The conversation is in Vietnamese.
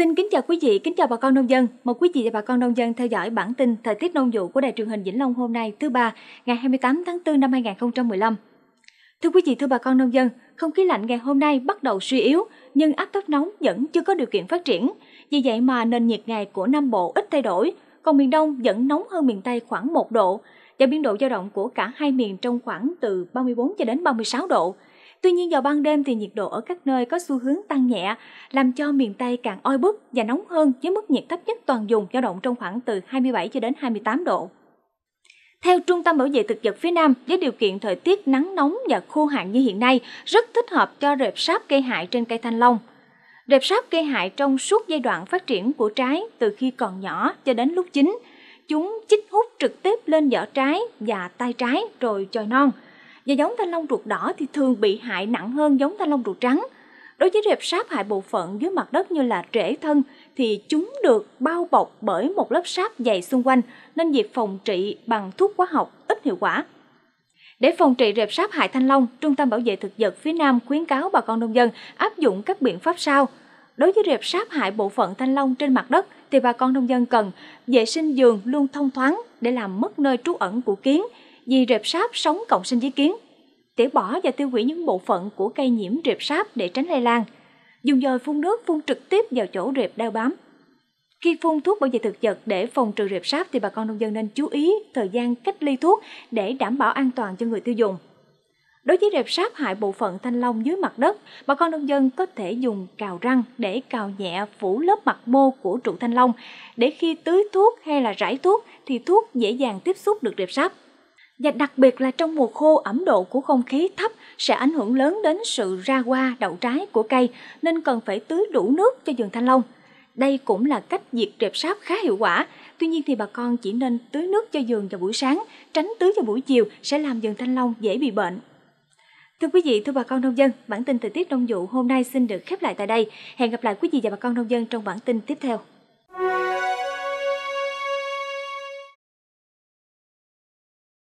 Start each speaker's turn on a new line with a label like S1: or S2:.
S1: Xin kính chào quý vị, kính chào bà con nông dân. Mời quý vị và bà con nông dân theo dõi bản tin thời tiết nông vụ của Đài truyền hình Vĩnh Long hôm nay thứ ba, ngày 28 tháng 4 năm 2015. Thưa quý vị, thưa bà con nông dân, không khí lạnh ngày hôm nay bắt đầu suy yếu, nhưng áp thấp nóng vẫn chưa có điều kiện phát triển. Vì vậy mà nền nhiệt ngày của Nam Bộ ít thay đổi, còn miền Đông vẫn nóng hơn miền Tây khoảng 1 độ, và biên độ dao động của cả hai miền trong khoảng từ 34 cho đến 36 độ. Tuy nhiên vào ban đêm thì nhiệt độ ở các nơi có xu hướng tăng nhẹ, làm cho miền Tây càng oi bức và nóng hơn với mức nhiệt thấp nhất toàn vùng dao động trong khoảng từ 27 cho đến 28 độ. Theo Trung tâm Bảo vệ Thực vật phía Nam, với điều kiện thời tiết nắng nóng và khô hạn như hiện nay, rất thích hợp cho rệp sáp gây hại trên cây thanh long. Rệp sáp gây hại trong suốt giai đoạn phát triển của trái từ khi còn nhỏ cho đến lúc chín. Chúng chích hút trực tiếp lên vỏ trái và tay trái rồi chồi non – và giống thanh long ruột đỏ thì thường bị hại nặng hơn giống thanh long ruột trắng. Đối với rệp sáp hại bộ phận dưới mặt đất như là rễ thân thì chúng được bao bọc bởi một lớp sáp dày xung quanh nên việc phòng trị bằng thuốc hóa học ít hiệu quả. Để phòng trị rệp sáp hại thanh long, Trung tâm Bảo vệ Thực vật phía Nam khuyến cáo bà con nông dân áp dụng các biện pháp sau. Đối với rệp sáp hại bộ phận thanh long trên mặt đất thì bà con nông dân cần vệ sinh giường luôn thông thoáng để làm mất nơi trú ẩn của kiến, vì rệp sáp sống cộng sinh với kiến. Tỉa bỏ và tiêu hủy những bộ phận của cây nhiễm rệp sáp để tránh lây lan. Dùng dòi phun nước phun trực tiếp vào chỗ rệp đeo bám. Khi phun thuốc bảo vệ thực vật để phòng trừ rệp sáp thì bà con nông dân nên chú ý thời gian cách ly thuốc để đảm bảo an toàn cho người tiêu dùng. Đối với rệp sáp hại bộ phận thanh long dưới mặt đất, bà con nông dân có thể dùng cào răng để cào nhẹ phủ lớp mặt mô của trụ thanh long, để khi tưới thuốc hay là rải thuốc thì thuốc dễ dàng tiếp xúc được rệp sáp và đặc biệt là trong mùa khô ẩm độ của không khí thấp sẽ ảnh hưởng lớn đến sự ra hoa đậu trái của cây nên cần phải tưới đủ nước cho vườn thanh long. Đây cũng là cách diệt rệp sáp khá hiệu quả. Tuy nhiên thì bà con chỉ nên tưới nước cho vườn vào buổi sáng, tránh tưới vào buổi chiều sẽ làm vườn thanh long dễ bị bệnh. Thưa quý vị, thưa bà con nông dân, bản tin thời tiết nông vụ hôm nay xin được khép lại tại đây. Hẹn gặp lại quý vị và bà con nông dân trong bản tin tiếp theo.